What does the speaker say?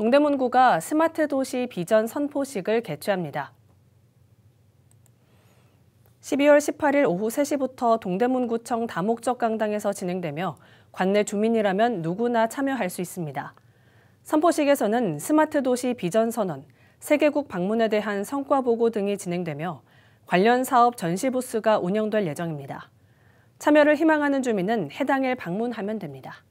동대문구가 스마트 도시 비전 선포식을 개최합니다. 12월 18일 오후 3시부터 동대문구청 다목적 강당에서 진행되며 관내 주민이라면 누구나 참여할 수 있습니다. 선포식에서는 스마트 도시 비전 선언, 세계국 방문에 대한 성과 보고 등이 진행되며 관련 사업 전시 부스가 운영될 예정입니다. 참여를 희망하는 주민은 해당일 방문하면 됩니다.